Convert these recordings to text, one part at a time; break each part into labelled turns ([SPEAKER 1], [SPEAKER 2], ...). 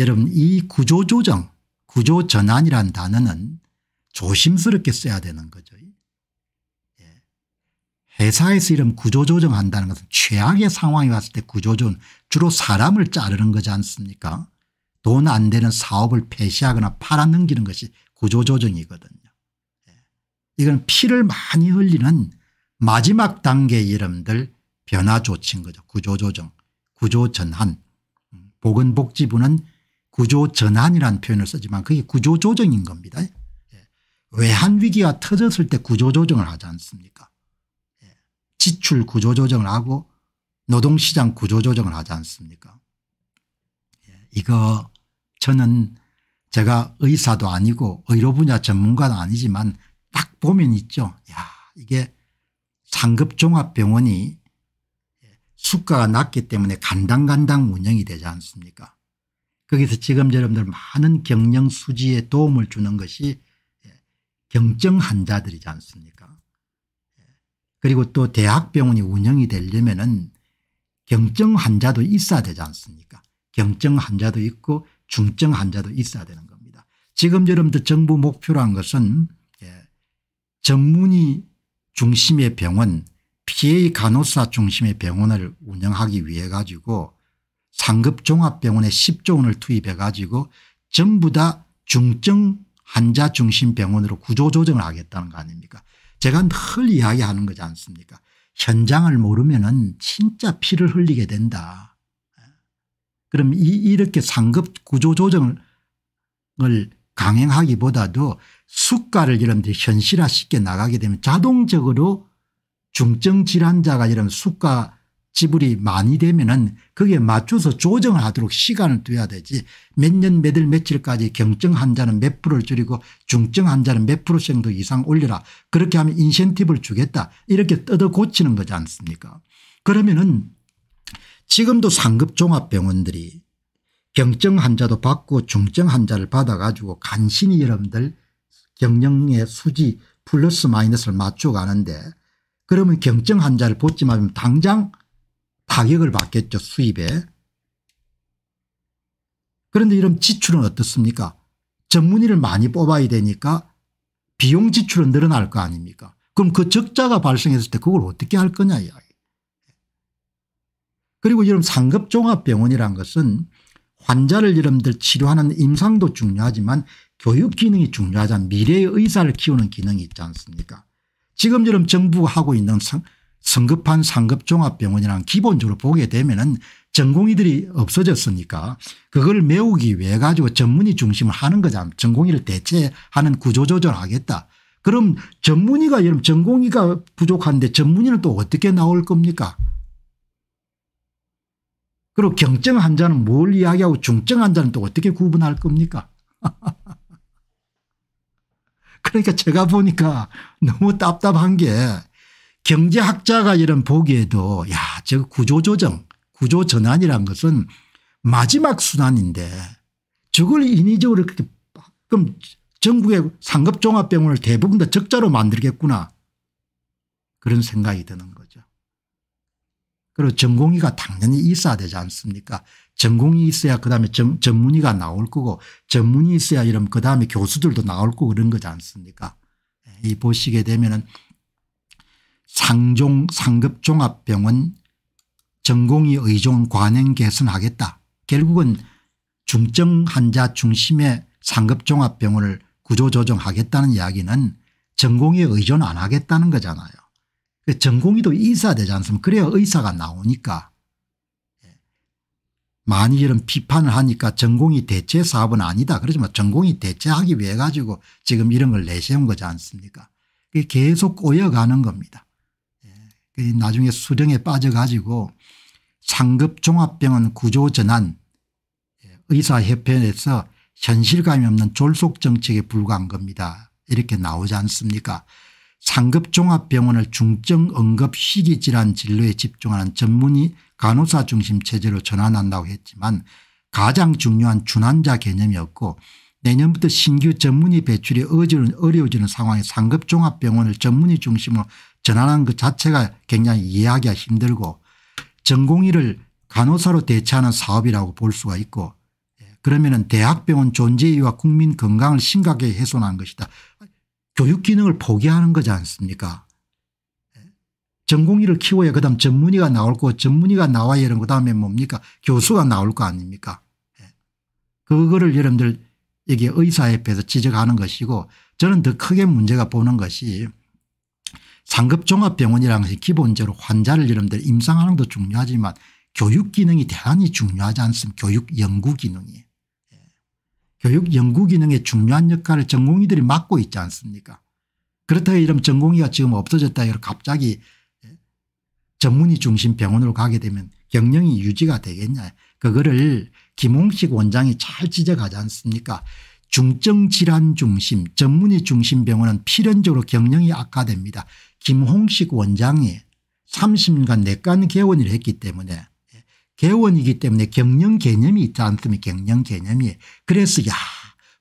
[SPEAKER 1] 여러분 이 구조조정 구조전환이란 단어는 조심스럽게 써야 되는 거죠. 예. 회사에서 이런 구조조정한다는 것은 최악의 상황이 왔을 때 구조조정 주로 사람을 자르는 거지 않습니까 돈 안 되는 사업을 폐쇄하거나 팔아넘기는 것이 구조조정이거든요. 예. 이건 피를 많이 흘리는 마지막 단계의 이름들 변화 조치인 거죠. 구조조정 구조전환 음, 보건복지부는 구조 전환이라는 표현을 쓰지만 그게 구조 조정인 겁니다. 예. 외환 위기가 터졌을 때 구조 조정을 하지 않습니까? 예. 지출 구조 조정을 하고 노동시장 구조 조정을 하지 않습니까? 예. 이거 저는 제가 의사도 아니고 의료 분야 전문가도 아니지만 딱 보면 있죠. 야 이게 상급종합병원이 수가가 낮기 때문에 간당간당 운영이 되지 않습니까 거기서 지금 여러분들 많은 경영 수지에 도움을 주는 것이 예, 경증 환자들이지 않습니까 예. 그리고 또 대학병원이 운영이 되려면 은 경증 환자도 있어야 되지 않습니까 경증 환자도 있고 중증 환자도 있어야 되는 겁니다. 지금 여러분들 정부 목표란 것은 전문의 예, 중심의 병원 PA 간호사 중심의 병원을 운영하기 위해 가지고 상급종합병원에 10조 원을 투입해 가지고 전부 다 중증 환자 중심 병원으로 구조조정을 하겠다는 거 아닙니까 제가 늘 이야기하는 거지 않습니까 현장을 모르면 은 진짜 피를 흘리게 된다. 그럼 이 이렇게 상급 구조조정을 강행하기보다도 수가를 여러분들이 현실화시켜 나가게 되면 자동적으로 중증 질환자가 이런 수가 지불이 많이 되면은 거기에 맞춰서 조정을 하도록 시간을 둬야 되지 몇 년 몇일 며칠까지 경증 환자는 몇 프로를 줄이고 중증 환자는 몇 프로 정도 이상 올려라 그렇게 하면 인센티브를 주겠다 이렇게 뜯어 고치는 거지 않습니까 그러면은 지금도 상급 종합병원들이 경증 환자도 받고 중증 환자를 받아가지고 간신히 여러분들 경영의 수지 플러스 마이너스를 맞춰 가는데 그러면 경증 환자를 보지 말면 당장 타격을 받겠죠 수입에. 그런데 이런 지출은 어떻습니까 전문의를 많이 뽑아야 되니까 비용 지출은 늘어날 거 아닙니까 그럼 그 적자가 발생했을 때 그걸 어떻게 할 거냐 이야기. 그리고 이런 상급종합병원이란 것은 환자를 여러분들 치료하는 임상도 중요하지만 교육 기능이 중요하잖아 미래의 의사를 키우는 기능이 있지 않습니까 지금 처럼 정부가 하고 있는 성급한 상급종합병원이란 기본적으로 보게 되면은 전공의들이 없어졌으니까 그걸 메우기 위해 가지고 전문의 중심을 하는 거잖아. 전공의를 대체하는 구조조절하겠다. 그럼 전문의가 여러분 전공의가 부족한데 전문의는 또 어떻게 나올 겁니까? 그리고 경증 환자는 뭘 이야기하고 중증 환자는 또 어떻게 구분할 겁니까? 그러니까 제가 보니까 너무 답답한 게 경제학자가 이런 보기에도 야, 저 구조조정 구조전환이란 것은 마지막 순환인데 저걸 인위적으로 그렇게 그럼 전국의 상급종합병원을 대부분 다 적자로 만들겠구나 그런 생각이 드는 거죠. 그리고 전공의가 당연히 있어야 되지 않습니까 전공이 있어야 그다음에 전, 전문의가 나올 거고 전문이 있어야 이러면 그다음에 교수들도 나올 거고 그런 거지 않습니까 예, 이 보시게 되면 은 상종 상급종합병원 전공의 의존 관행 개선하겠다. 결국은 중증 환자 중심의 상급종합병원을 구조조정하겠다는 이야기는 전공의 의존 안 하겠다는 거잖아요. 그 전공의도 있사 되지 않습니까 그래야 의사가 나오니까. 예. 많이 이런 비판을 하니까 전공이 대체 사업은 아니다. 그러지만 전공이 대체하기 위해 가지고 지금 이런 걸 내세운 거지 않습니까 계속 꼬여가는 겁니다. 나중에 수령에 빠져가지고 상급종합병원 구조전환 예, 의사협회에서 현실감이 없는 졸속정책에 불과한 겁니다. 이렇게 나오지 않습니까 상급종합병원을 중증응급시기질환 진료에 집중하는 전문의 간호사 중심 체제로 전환한다고 했지만 가장 중요한 준환자 개념이 없고 내년부터 신규 전문의 배출이 어려워지는 상황에 상급종합병원을 전문의 중심으로 전환한 것 자체가 굉장히 이해하기가 힘들고 전공의를 간호사로 대체하는 사업이라고 볼 수가 있고 예, 그러면은 대학병원 존재와 국민 건강을 심각하게 훼손한 것이다. 교육 기능을 포기하는 거지 않습니까 예, 전공의를 키워야 그다음 전문의가 나올 거 전문의가 나와야 이런 그다음에 뭡니까 교수가 나올 거 아닙니까 예, 그거를 여러분들 여기 의사협회에서 지적하는 것이고 저는 더 크게 문제가 보는 것이 상급종합병원이라는 것이 기본적으로 환자를 여러분들 임상하는 것도 중요하지만 교육 기능이 대단히 중요하지 않습니까 교육 연구 기능이. 예. 교육 연구 기능의 중요한 역할을 전공의들이 맡고 있지 않습니까 그렇다고 이러면 전공의가 지금 없어졌다 해서 갑자기 예, 전문의 중심 병원으로 가게 되면 경영이 유지가 되겠냐 그거를 김홍식 원장이 잘 지적하지 않습니까 중증질환 중심 전문의 중심 병원은 필연적으로 경영이 악화됩니다. 김홍식 원장이 30년간 내과는 개원을 했기 때문에 예, 개원이기 때문에 경영 개념이 있지 않습니까 경영 개념이 그래서 야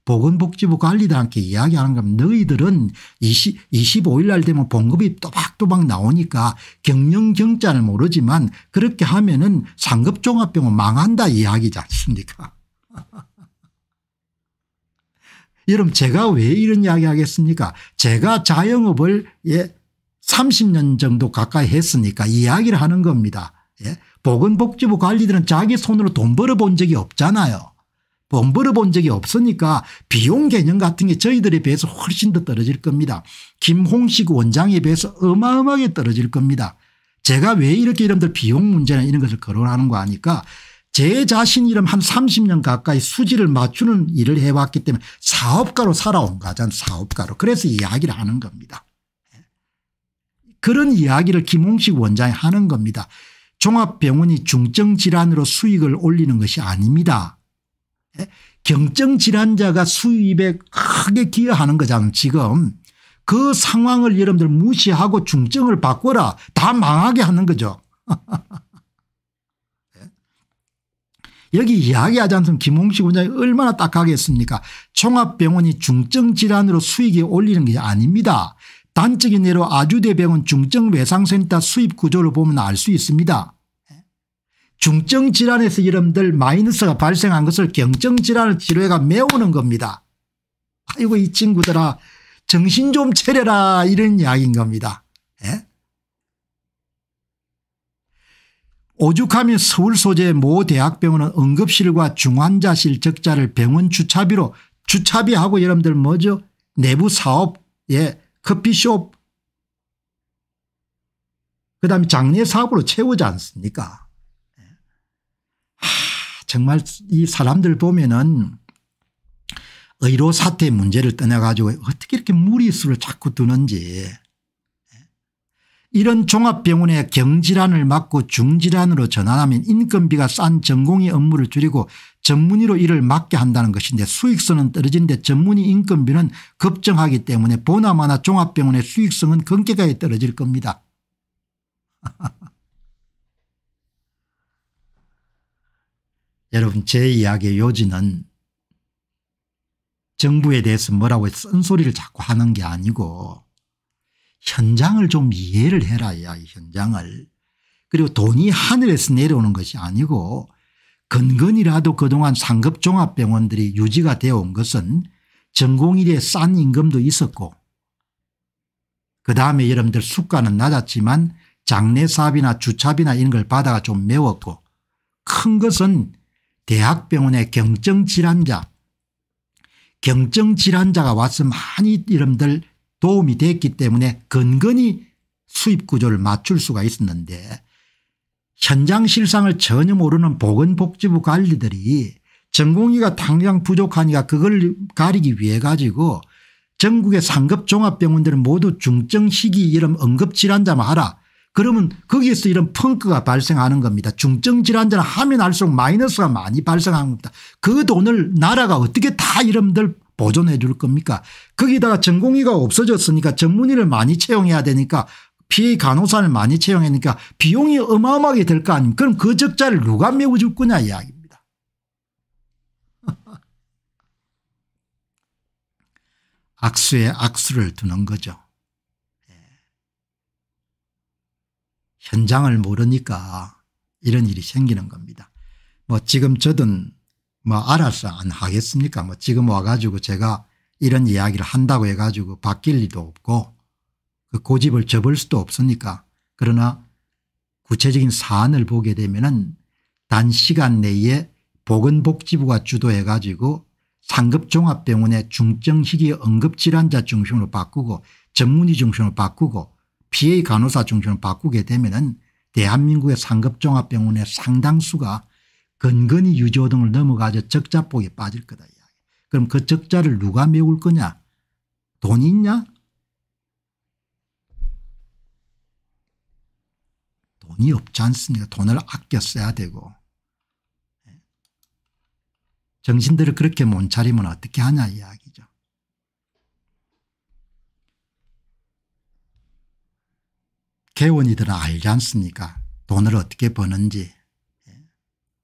[SPEAKER 1] 보건복지부 관리단한테 이야기하는 거 너희들은 20, 25일 날 되면 봉급이 또박또박 나오니까 경영 경자를 모르지만 그렇게 하면 은 상급종합병원 망한다 이야기지 않습니까 여러분 제가 왜 이런 이야기 하겠습니까 제가 자영업을 예 30년 정도 가까이 했으니까 이야기를 하는 겁니다. 예? 보건복지부 관리들은 자기 손으로 돈 벌어본 적이 없잖아요. 돈 벌어본 적이 없으니까 비용 개념 같은 게 저희들에 비해서 훨씬 더 떨어질 겁니다. 김홍식 원장에 비해서 어마어마하게 떨어질 겁니다. 제가 왜 이렇게 이름들 비용 문제나 이런 것을 거론하는 거 아니까 제 자신 이름 한 30년 가까이 수지를 맞추는 일을 해왔기 때문에 사업가로 살아온 거잖아요. 사업가로. 그래서 이야기를 하는 겁니다. 그런 이야기를 김홍식 원장이 하는 겁니다. 종합병원이 중증질환으로 수익을 올리는 것이 아닙니다. 예? 경증질환자가 수입에 크게 기여하는 거잖아요 지금. 그 상황을 여러분들 무시하고 중증을 바꿔라 다 망하게 하는 거죠. 예? 여기 이야기하지 않으면 김홍식 원장이 얼마나 딱하겠습니까 종합병원이 중증질환으로 수익이 올리는 게 아닙니다. 단적인 예로 아주대병원 중증외상센터 수입 구조를 보면 알 수 있습니다. 중증질환에서 이름들 마이너스가 발생한 것을 경증질환을 치료해가 메우는 겁니다. 아이고 이 친구들아 정신 좀 차려라 이런 이야기인 겁니다. 예? 오죽하면 서울 소재의 모 대학병원은 응급실과 중환자실 적자를 병원 주차비로 주차비하고 여러분들 뭐죠 내부 사업 예 커피숍 그다음에 장례 사업으로 채우지 않습니까 하, 정말 이 사람들 보면은 의료 사태 문제를 떠나가지고 어떻게 이렇게 무리수를 자꾸 두는지 이런 종합병원의 경질환을 막고 중질환으로 전환하면 인건비가 싼 전공의 업무를 줄이고 전문의로 일을 맡게 한다는 것인데 수익성은 떨어지는데 전문의 인건비는 급증하기 때문에 보나마나 종합병원의 수익성은 근계가에 떨어질 겁니다. 여러분 제 이야기의 요지는 정부에 대해서 뭐라고 쓴소리를 자꾸 하는 게 아니고 현장을 좀 이해를 해라 야 현장을. 그리고 돈이 하늘에서 내려오는 것이 아니고 근근이라도 그동안 상급종합병원들이 유지가 되어 온 것은 전공의대 싼 임금도 있었고 그다음에 여러분들 수가는 낮았지만 장례사비나 주차비나 이런 걸 받아가 좀 메웠고 큰 것은 대학병원의 경증질환자 경증질환자가 와서 많이 여러분들 도움이 됐기 때문에 건건히 수입 구조를 맞출 수가 있었는데 현장 실상을 전혀 모르는 보건복지부 관리들이 전공의가 당장 부족하니까 그걸 가리기 위해 가지고 전국의 상급 종합병원들은 모두 중증 시기 이런 응급질환자만 하라. 그러면 거기에서 이런 펑크가 발생하는 겁니다. 중증 질환자는 하면 할수록 마이너스가 많이 발생하는 겁니다. 그 돈을 나라가 어떻게 다 이름들 보존해 줄 겁니까 거기다가 전공의가 없어졌으니까 전문의를 많이 채용해야 되니까 PA 간호사를 많이 채용하니까 비용이 어마어마하게 될 거 아닙니까 그럼 그 적자를 누가 메워줄 거냐 이야기입니다. 악수에 악수를 두는 거죠. 예. 현장을 모르니까 이런 일이 생기는 겁니다. 뭐 지금 저든 뭐 알아서 안 하겠습니까 뭐 지금 와가지고 제가 이런 이야기를 한다고 해가지고 바뀔 리도 없고 그 고집을 접을 수도 없으니까 그러나 구체적인 사안을 보게 되면은 단시간 내에 보건복지부가 주도해가지고 상급종합병원의 중증희귀 응급질환자 중심으로 바꾸고 전문의 중심으로 바꾸고 PA 간호사 중심으로 바꾸게 되면 은 대한민국의 상급종합병원의 상당수가 건건히 유조등을 넘어가서 적자폭에 빠질 거다. 그럼 그 적자를 누가 메울 거냐 돈 있냐 돈이 없지 않습니까 돈을 아껴 써야 되고 예. 정신들을 그렇게 못 차리면 어떻게 하냐 이야기죠. 개원이들은 알지 않습니까 돈을 어떻게 버는지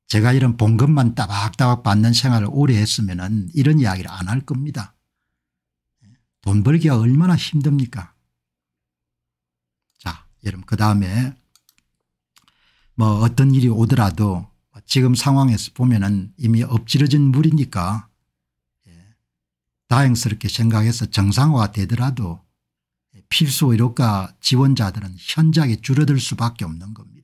[SPEAKER 1] 제가 이런 봉급만 따박따박 받는 생활을 오래 했으면 은 이런 이야기를 안 할 겁니다. 돈 벌기가 얼마나 힘듭니까 자 여러분 그 다음에 뭐 어떤 일이 오더라도 지금 상황에서 보면 은 이미 엎질러진 물이니까 예, 다행스럽게 생각해서 정상화가 되더라도 필수 의료과 지원자들은 현저하게 줄어들 수밖에 없는 겁니다.